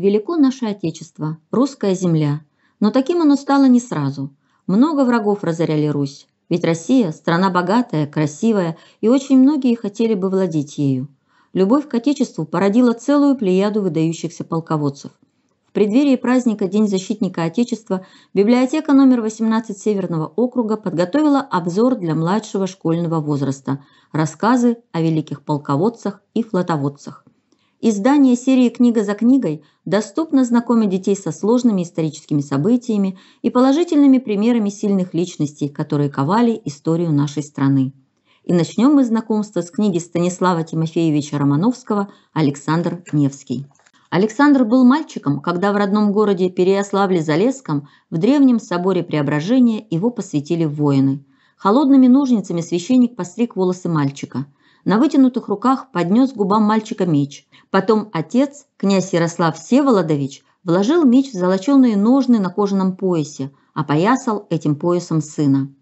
Велико наше Отечество, русская земля. Но таким оно стало не сразу. Много врагов разоряли Русь. Ведь Россия – страна богатая, красивая, и очень многие хотели бы владеть ею. Любовь к Отечеству породила целую плеяду выдающихся полководцев. В преддверии праздника День защитника Отечества библиотека номер 18 Северного округа подготовила обзор для младшего школьного возраста, рассказы о великих полководцах и флотоводцах. Издание серии «Книга за книгой» доступно знакомит детей со сложными историческими событиями и положительными примерами сильных личностей, которые ковали историю нашей страны. И начнем мы знакомство с книги Станислава Тимофеевича Романовского «Александр Невский». Александр был мальчиком, когда в родном городе Переяславле-Залесском в древнем соборе Преображения его посвятили воины. Холодными ножницами священник постриг волосы мальчика – на вытянутых руках поднес к губам мальчика меч. Потом отец, князь Ярослав Всеволодович, вложил меч в золоченые ножны на кожаном поясе, опоясал этим поясом сына.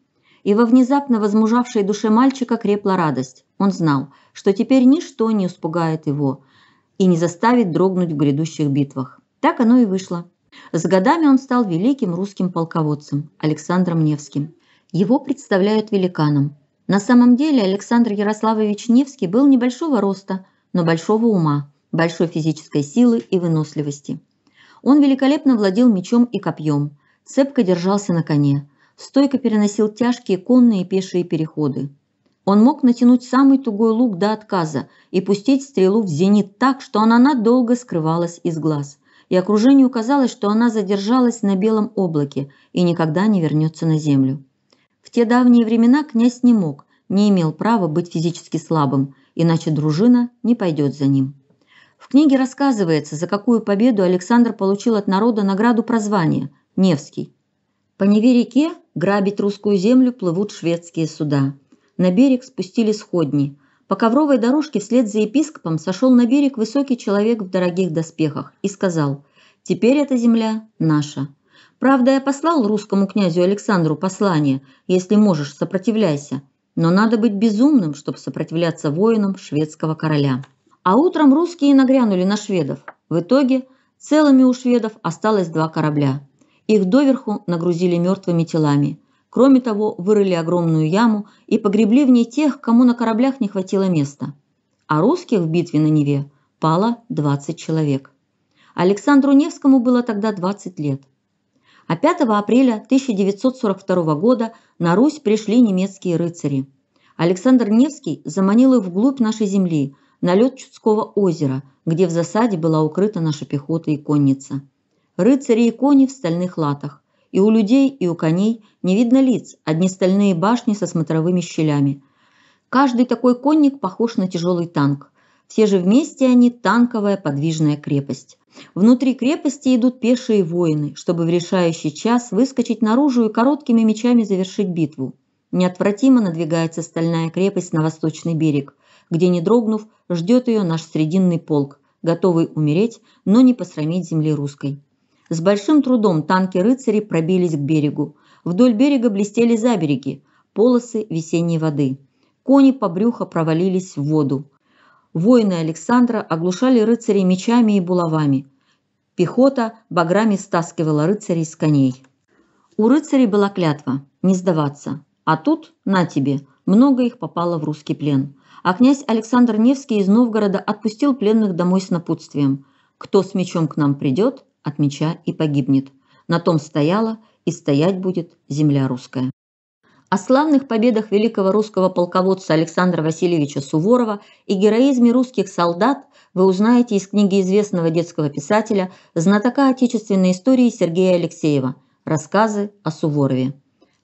И во внезапно возмужавшей душе мальчика крепла радость. Он знал, что теперь ничто не испугает его и не заставит дрогнуть в грядущих битвах. Так оно и вышло. С годами он стал великим русским полководцем Александром Невским. Его представляют великаном, на самом деле Александр Ярославович Невский был небольшого роста, но большого ума, большой физической силы и выносливости. Он великолепно владел мечом и копьем, цепко держался на коне, стойко переносил тяжкие конные и пешие переходы. Он мог натянуть самый тугой лук до отказа и пустить стрелу в зенит так, что она надолго скрывалась из глаз, и окружению казалось, что она задержалась на белом облаке и никогда не вернется на землю. В те давние времена князь не мог, не имел права быть физически слабым, иначе дружина не пойдет за ним. В книге рассказывается, за какую победу Александр получил от народа награду прозвания – Невский. По Неве-реке грабить русскую землю плывут шведские суда. На берег спустили сходни. По ковровой дорожке вслед за епископом сошел на берег высокий человек в дорогих доспехах и сказал «Теперь эта земля наша, Правда, я послал русскому князю Александру послание «Если можешь, сопротивляйся». Но надо быть безумным, чтобы сопротивляться воинам шведского короля. А утром русские нагрянули на шведов. В итоге целыми у шведов осталось два корабля. Их доверху нагрузили мертвыми телами. Кроме того, вырыли огромную яму и погребли в ней тех, кому на кораблях не хватило места. А русских в битве на Неве пало 20 человек. Александру Невскому было тогда 20 лет а 5 апреля 1942 года на Русь пришли немецкие рыцари. Александр Невский заманил их вглубь нашей земли, на лед Чудского озера, где в засаде была укрыта наша пехота и конница. Рыцари и кони в стальных латах. И у людей, и у коней не видно лиц, одни стальные башни со смотровыми щелями. Каждый такой конник похож на тяжелый танк – все же вместе они танковая подвижная крепость. Внутри крепости идут пешие воины, чтобы в решающий час выскочить наружу и короткими мечами завершить битву. Неотвратимо надвигается стальная крепость на восточный берег, где, не дрогнув, ждет ее наш срединный полк, готовый умереть, но не посрамить земли русской. С большим трудом танки рыцари пробились к берегу. Вдоль берега блестели забереги, полосы весенней воды. Кони по брюхо провалились в воду. Воины Александра оглушали рыцарей мечами и булавами. Пехота баграми стаскивала рыцарей с коней. У рыцарей была клятва – не сдаваться. А тут, на тебе, много их попало в русский плен. А князь Александр Невский из Новгорода отпустил пленных домой с напутствием. «Кто с мечом к нам придет, от меча и погибнет. На том стояла и стоять будет земля русская» о славных победах великого русского полководца Александра Васильевича Суворова и героизме русских солдат вы узнаете из книги известного детского писателя, знатока отечественной истории Сергея Алексеева «Рассказы о Суворове».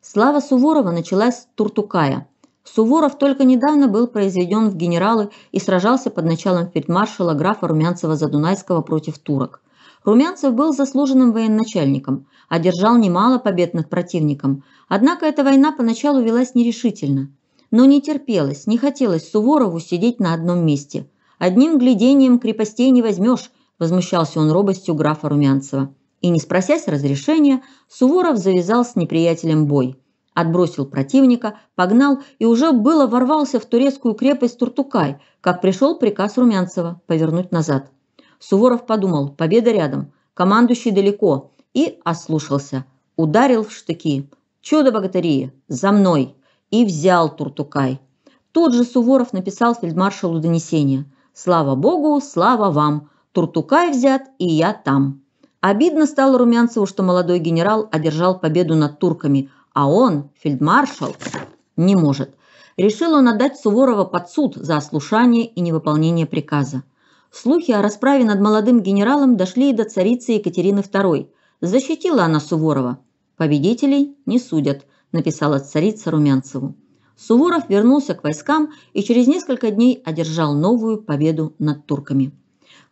Слава Суворова началась с Туртукая. Суворов только недавно был произведен в генералы и сражался под началом фельдмаршала графа Румянцева-Задунайского против турок. Румянцев был заслуженным военачальником, одержал немало побед над противником. Однако эта война поначалу велась нерешительно. Но не терпелось, не хотелось Суворову сидеть на одном месте. «Одним глядением крепостей не возьмешь», – возмущался он робостью графа Румянцева. И, не спросясь разрешения, Суворов завязал с неприятелем бой. Отбросил противника, погнал и уже было ворвался в турецкую крепость Туртукай, как пришел приказ Румянцева повернуть назад. Суворов подумал, победа рядом, командующий далеко, и ослушался. Ударил в штыки. «Чудо богатыри! За мной!» И взял Туртукай. Тот же Суворов написал фельдмаршалу донесение. «Слава Богу, слава вам! Туртукай взят, и я там!» Обидно стало Румянцеву, что молодой генерал одержал победу над турками, а он, фельдмаршал, не может. Решил он отдать Суворова под суд за ослушание и невыполнение приказа. Слухи о расправе над молодым генералом дошли и до царицы Екатерины II. Защитила она Суворова. «Победителей не судят», – написала царица Румянцеву. Суворов вернулся к войскам и через несколько дней одержал новую победу над турками.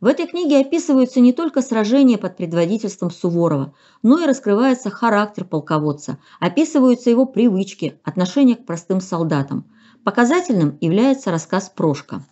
В этой книге описываются не только сражения под предводительством Суворова, но и раскрывается характер полководца, описываются его привычки, отношение к простым солдатам. Показательным является рассказ Прошка.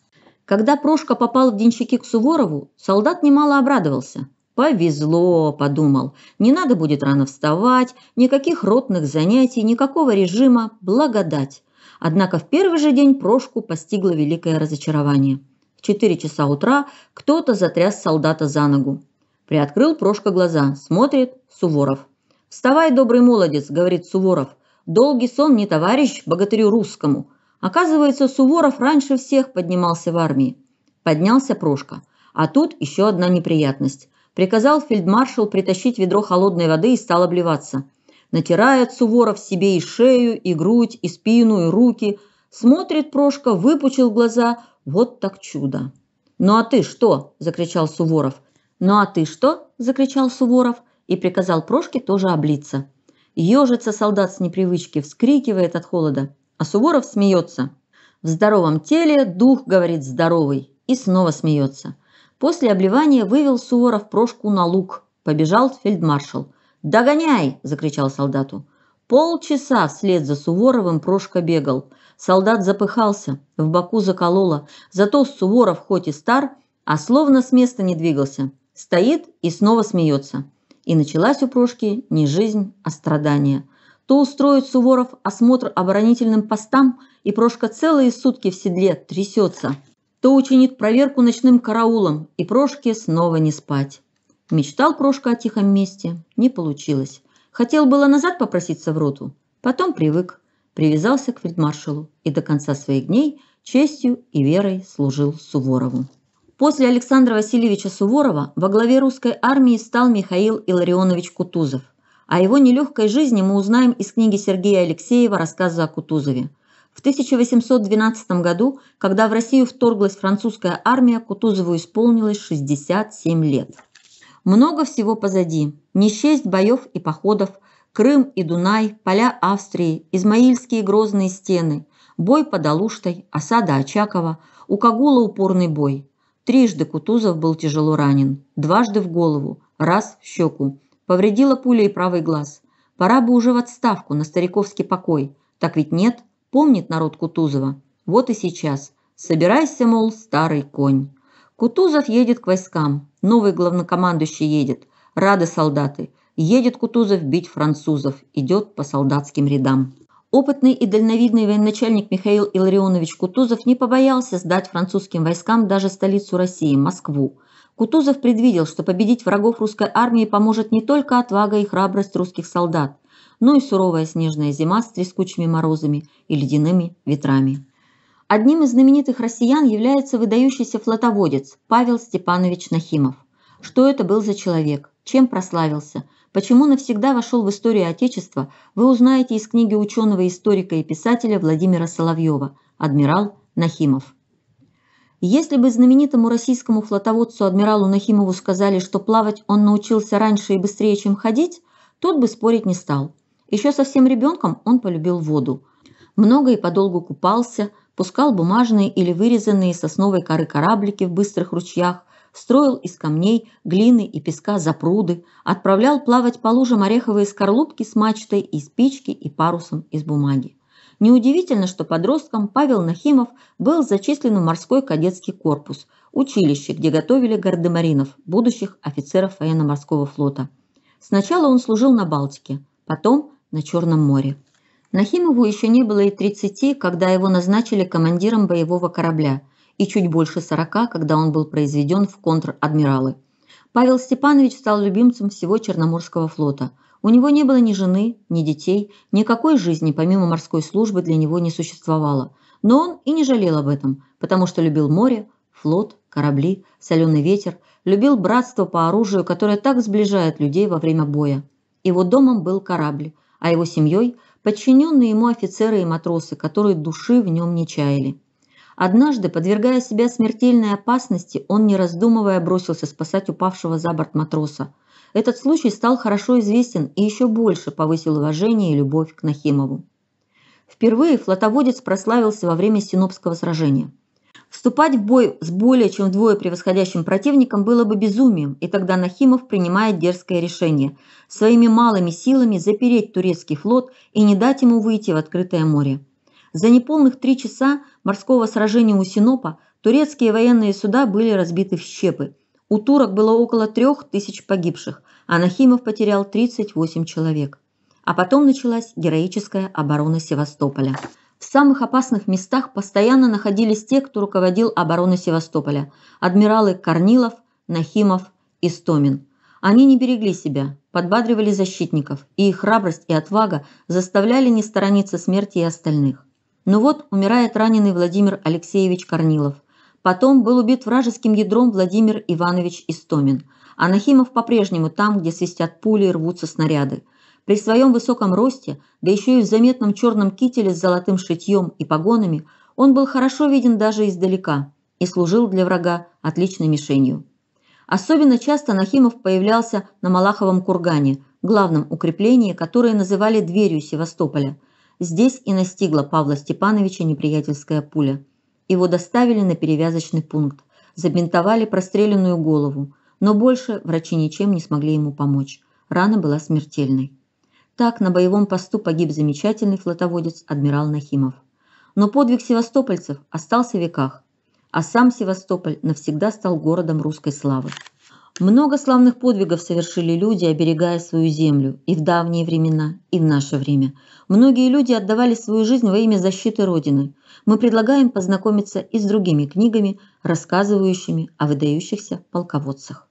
Когда Прошка попал в денщики к Суворову, солдат немало обрадовался. «Повезло», – подумал, – «не надо будет рано вставать, никаких ротных занятий, никакого режима, благодать». Однако в первый же день Прошку постигло великое разочарование. В 4 часа утра кто-то затряс солдата за ногу. Приоткрыл Прошка глаза, смотрит Суворов. «Вставай, добрый молодец», – говорит Суворов. «Долгий сон не товарищ богатырю русскому, Оказывается, Суворов раньше всех поднимался в армии. Поднялся Прошка. А тут еще одна неприятность. Приказал фельдмаршал притащить ведро холодной воды и стал обливаться. Натирает Суворов себе и шею, и грудь, и спину, и руки. Смотрит Прошка, выпучил глаза. Вот так чудо. «Ну а ты что?» – закричал Суворов. «Ну а ты что?» – закричал Суворов и приказал Прошке тоже облиться. Ежится солдат с непривычки, вскрикивает от холода. А Суворов смеется. В здоровом теле дух, говорит, здоровый. И снова смеется. После обливания вывел Суворов Прошку на луг. Побежал фельдмаршал. «Догоняй!» – закричал солдату. Полчаса вслед за Суворовым Прошка бегал. Солдат запыхался, в боку закололо. Зато Суворов хоть и стар, а словно с места не двигался. Стоит и снова смеется. И началась у Прошки не жизнь, а страдание – то устроит Суворов осмотр оборонительным постам, и Прошка целые сутки в седле трясется, то учинит проверку ночным караулом, и Прошке снова не спать. Мечтал Прошка о тихом месте, не получилось. Хотел было назад попроситься в роту, потом привык, привязался к фельдмаршалу и до конца своих дней честью и верой служил Суворову. После Александра Васильевича Суворова во главе русской армии стал Михаил Илларионович Кутузов – о его нелегкой жизни мы узнаем из книги Сергея Алексеева «Рассказы о Кутузове». В 1812 году, когда в Россию вторглась французская армия, Кутузову исполнилось 67 лет. Много всего позади. Не счесть боев и походов, Крым и Дунай, поля Австрии, Измаильские грозные стены, бой под Алуштой, осада Очакова, у Кагула упорный бой. Трижды Кутузов был тяжело ранен, дважды в голову, раз в щеку, Повредила пуля и правый глаз. Пора бы уже в отставку, на стариковский покой. Так ведь нет, помнит народ Кутузова. Вот и сейчас. Собирайся, мол, старый конь. Кутузов едет к войскам. Новый главнокомандующий едет. Рады солдаты. Едет Кутузов бить французов. Идет по солдатским рядам. Опытный и дальновидный военачальник Михаил Илларионович Кутузов не побоялся сдать французским войскам даже столицу России, Москву. Кутузов предвидел, что победить врагов русской армии поможет не только отвага и храбрость русских солдат, но и суровая снежная зима с трескучими морозами и ледяными ветрами. Одним из знаменитых россиян является выдающийся флотоводец Павел Степанович Нахимов. Что это был за человек? Чем прославился? Почему навсегда вошел в историю Отечества, вы узнаете из книги ученого, историка и писателя Владимира Соловьева «Адмирал Нахимов». Если бы знаменитому российскому флотоводцу адмиралу Нахимову сказали, что плавать он научился раньше и быстрее, чем ходить, тот бы спорить не стал. Еще совсем ребенком он полюбил воду. Много и подолгу купался, пускал бумажные или вырезанные сосновой коры кораблики в быстрых ручьях, строил из камней, глины и песка запруды, отправлял плавать по лужам ореховые скорлупки с мачтой и спички и парусом из бумаги. Неудивительно, что подростком Павел Нахимов был зачислен в морской кадетский корпус, училище, где готовили гардемаринов, будущих офицеров военно-морского флота. Сначала он служил на Балтике, потом на Черном море. Нахимову еще не было и 30, когда его назначили командиром боевого корабля, и чуть больше 40, когда он был произведен в контр-адмиралы. Павел Степанович стал любимцем всего Черноморского флота – у него не было ни жены, ни детей, никакой жизни помимо морской службы для него не существовало. Но он и не жалел об этом, потому что любил море, флот, корабли, соленый ветер, любил братство по оружию, которое так сближает людей во время боя. Его домом был корабль, а его семьей – подчиненные ему офицеры и матросы, которые души в нем не чаяли. Однажды, подвергая себя смертельной опасности, он, не раздумывая, бросился спасать упавшего за борт матроса. Этот случай стал хорошо известен и еще больше повысил уважение и любовь к Нахимову. Впервые флотоводец прославился во время Синопского сражения. Вступать в бой с более чем вдвое превосходящим противником было бы безумием, и тогда Нахимов принимает дерзкое решение – своими малыми силами запереть турецкий флот и не дать ему выйти в открытое море. За неполных три часа морского сражения у Синопа турецкие военные суда были разбиты в щепы, у турок было около трех тысяч погибших, а Нахимов потерял 38 человек. А потом началась героическая оборона Севастополя. В самых опасных местах постоянно находились те, кто руководил обороной Севастополя – адмиралы Корнилов, Нахимов, и Стомин. Они не берегли себя, подбадривали защитников, и их храбрость и отвага заставляли не сторониться смерти и остальных. Но ну вот умирает раненый Владимир Алексеевич Корнилов – Потом был убит вражеским ядром Владимир Иванович Истомин. а Нахимов по-прежнему там, где свистят пули и рвутся снаряды. При своем высоком росте, да еще и в заметном черном кителе с золотым шитьем и погонами, он был хорошо виден даже издалека и служил для врага отличной мишенью. Особенно часто Нахимов появлялся на Малаховом кургане, главном укреплении, которое называли дверью Севастополя. Здесь и настигла Павла Степановича неприятельская пуля – его доставили на перевязочный пункт, забинтовали простреленную голову, но больше врачи ничем не смогли ему помочь. Рана была смертельной. Так на боевом посту погиб замечательный флотоводец адмирал Нахимов. Но подвиг севастопольцев остался в веках, а сам Севастополь навсегда стал городом русской славы. Много славных подвигов совершили люди, оберегая свою землю, и в давние времена, и в наше время. Многие люди отдавали свою жизнь во имя защиты Родины. Мы предлагаем познакомиться и с другими книгами, рассказывающими о выдающихся полководцах.